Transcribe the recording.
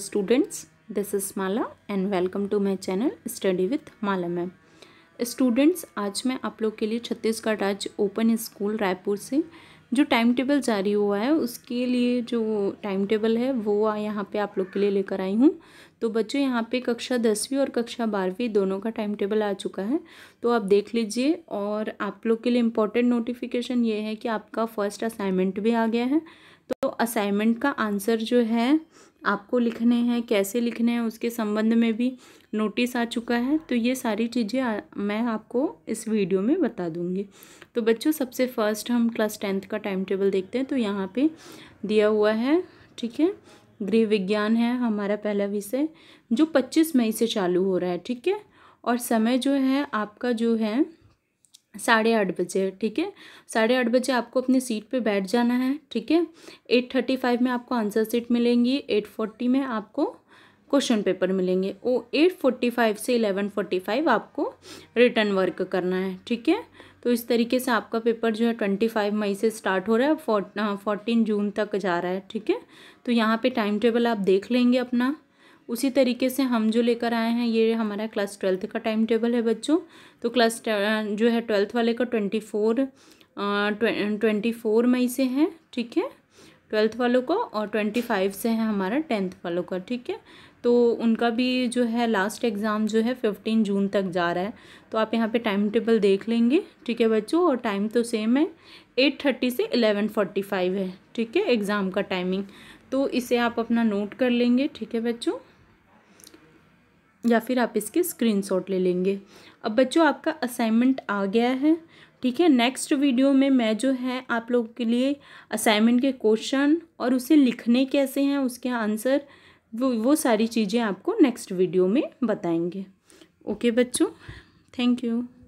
students this is Mala and welcome to to channel study with Mala ma'am students आज मैं आप लोग के लिए छत्तीसगढ़ राज्य ओपन स्कूल रायपुर से जो टाइम टेबल जारी हुआ है उसके लिए जो टाइम टेबल है वो यहाँ पे आप लोग के लिए लेकर आई हूँ तो बच्चों यहाँ पे कक्षा दसवीं और कक्षा बारहवीं दोनों का टाइम टेबल आ चुका है तो आप देख लीजिए और आप लोग के लिए इम्पोर्टेंट नोटिफिकेशन ये है कि आपका फर्स्ट असाइनमेंट भी आ गया है तो असाइनमेंट का आंसर जो है आपको लिखने हैं कैसे लिखने हैं उसके संबंध में भी नोटिस आ चुका है तो ये सारी चीज़ें मैं आपको इस वीडियो में बता दूँगी तो बच्चों सबसे फर्स्ट हम क्लास टेंथ का टाइम टेबल देखते हैं तो यहाँ पे दिया हुआ है ठीक है गृह विज्ञान है हमारा पहला विषय जो पच्चीस मई से चालू हो रहा है ठीक है और समय जो है आपका जो है साढ़े आठ बजे ठीक है साढ़े आठ बजे आपको अपनी सीट पे बैठ जाना है ठीक है एट थर्टी फाइव में आपको आंसर सीट मिलेंगी एट फोर्टी में आपको क्वेश्चन पेपर मिलेंगे वो एट फोर्टी फाइव से एलेवन फोर्टी फाइव आपको रिटर्न वर्क करना है ठीक है तो इस तरीके से आपका पेपर जो है ट्वेंटी फाइव मई से स्टार्ट हो रहा है फोर्टीन जून तक जा रहा है ठीक है तो यहाँ पर टाइम टेबल आप देख लेंगे अपना उसी तरीके से हम जो लेकर आए हैं ये हमारा क्लास ट्वेल्थ का टाइम टेबल है बच्चों तो क्लास जो है ट्वेल्थ वाले का ट्वेंटी फोर ट्वेंटी फोर मई से है ठीक है ट्वेल्थ वालों का और ट्वेंटी फाइव से है हमारा टेंथ वालों का ठीक है तो उनका भी जो है लास्ट एग्ज़ाम जो है फिफ्टीन जून तक जा रहा है तो आप यहाँ पे टाइम टेबल देख लेंगे ठीक है बच्चों और टाइम तो सेम है एट थर्टी से एलेवन फोर्टी फाइव है ठीक है एग्ज़ाम का टाइमिंग तो इसे आप अपना नोट कर लेंगे ठीक है बच्चों या फिर आप इसके स्क्रीनशॉट ले लेंगे अब बच्चों आपका असाइनमेंट आ गया है ठीक है नेक्स्ट वीडियो में मैं जो है आप लोगों के लिए असाइनमेंट के क्वेश्चन और उसे लिखने कैसे हैं उसके आंसर वो वो सारी चीज़ें आपको नेक्स्ट वीडियो में बताएंगे ओके बच्चों थैंक यू